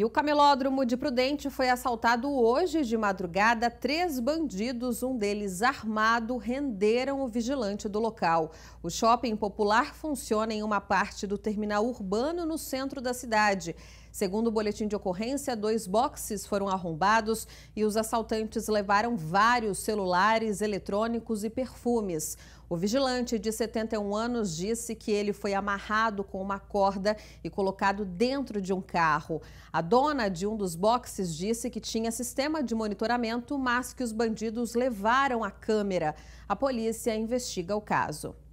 E o camelódromo de Prudente foi assaltado hoje de madrugada. Três bandidos, um deles armado, renderam o vigilante do local. O shopping popular funciona em uma parte do terminal urbano no centro da cidade. Segundo o boletim de ocorrência, dois boxes foram arrombados e os assaltantes levaram vários celulares, eletrônicos e perfumes. O vigilante de 71 anos disse que ele foi amarrado com uma corda e colocado dentro de um carro. A dona de um dos boxes disse que tinha sistema de monitoramento, mas que os bandidos levaram a câmera. A polícia investiga o caso.